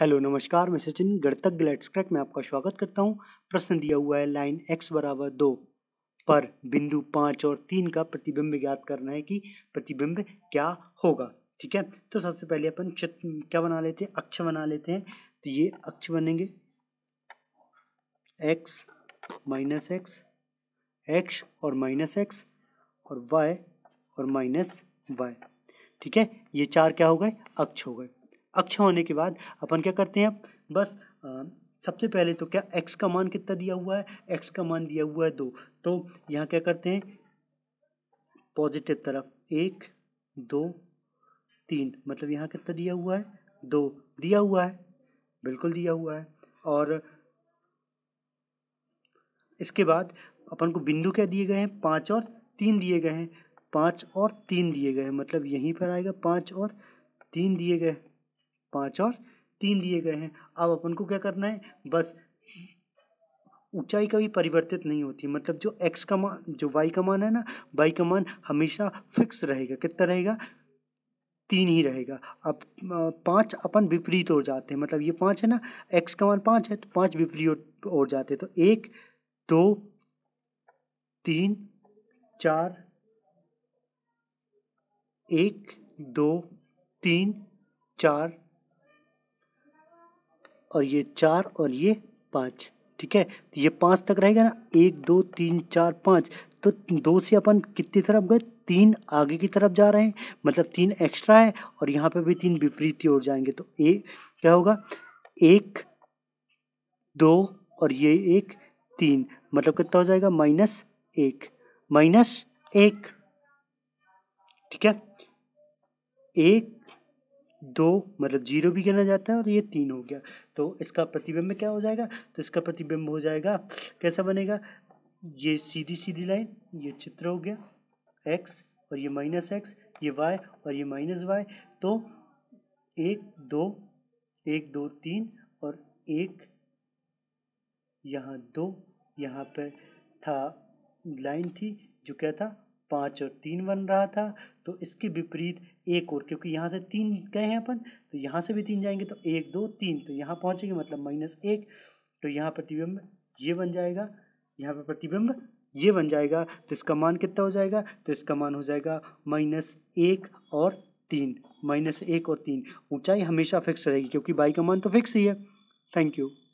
hello नमस्कार मैं Sachin गणतज्ञ let's crack में आपका स्वागत करता हूं प्रश्न दिया हुआ है लाइन एक्स बराबर दो पर बिंदु पाँच और तीन का प्रतिबिंब ज्ञात करना है कि प्रतिबिंब क्या होगा ठीक है तो सबसे पहले अपन चित्र क्या बना लेते हैं अक्ष बना लेते हैं तो ये अक्ष बनेंगे एक्स माइनस एक्स एक्स और माइनस एक्स और वाई और माइनस वाई ठीक है ये चार क्या हो गए अक्ष हो गए अच्छा होने के बाद अपन क्या करते हैं बस आ, सबसे पहले तो क्या एक्स का मान कितना दिया हुआ है एक्स का मान दिया हुआ है दो तो यहाँ क्या करते हैं पॉजिटिव तरफ एक दो तीन मतलब यहाँ कितना दिया हुआ है दो दिया हुआ है बिल्कुल दिया हुआ है और इसके बाद अपन को बिंदु क्या दिए गए हैं पाँच और तीन दिए गए हैं पाँच और तीन दिए गए हैं मतलब यहीं पर आएगा पाँच और तीन दिए गए पाँच और तीन दिए गए हैं अब अपन को क्या करना है बस ऊंचाई कभी परिवर्तित नहीं होती मतलब जो एक्स का मान जो वाई का मान है ना वाई का मान हमेशा फिक्स रहेगा कितना रहेगा तीन ही रहेगा अब पाँच अपन विपरीत हो जाते हैं मतलब ये पाँच है ना एक्स का मान पाँच है तो पाँच विपरीत हो जाते हैं तो एक दो तीन चार एक दो तीन चार और ये चार और ये पाँच ठीक है तो ये पाँच तक रहेगा ना एक दो तीन चार पाँच तो दो से अपन कितनी तरफ गए तीन आगे की तरफ जा रहे हैं मतलब तीन एक्स्ट्रा है और यहाँ पे भी तीन विपरीत ओर जाएंगे तो ए क्या होगा एक दो और ये एक तीन मतलब कितना हो जाएगा माइनस एक माइनस एक ठीक है एक दो मतलब जीरो भी गिना जाता है और ये तीन हो गया तो इसका प्रतिबिंब क्या हो जाएगा तो इसका प्रतिबिंब हो जाएगा कैसा बनेगा ये सीधी सीधी लाइन ये चित्र हो गया एक्स और ये माइनस एक्स ये वाई और ये माइनस वाई तो एक दो एक दो तीन और एक यहाँ दो यहाँ पर था लाइन थी जो क्या था पाँच और तीन बन रहा था तो इसके विपरीत एक और क्योंकि यहाँ से तीन गए हैं अपन तो यहाँ से भी तीन जाएंगे तो एक दो तीन तो यहाँ पहुँचेंगे मतलब माइनस एक तो यहाँ प्रतिबिंब ये बन जाएगा यहाँ पर प्रतिबिंब ये बन जाएगा तो इसका मान कितना हो जाएगा तो इसका मान हो जाएगा माइनस एक और तीन माइनस एक और तीन ऊंचाई हमेशा फिक्स रहेगी क्योंकि बाई का मान तो फिक्स ही है थैंक यू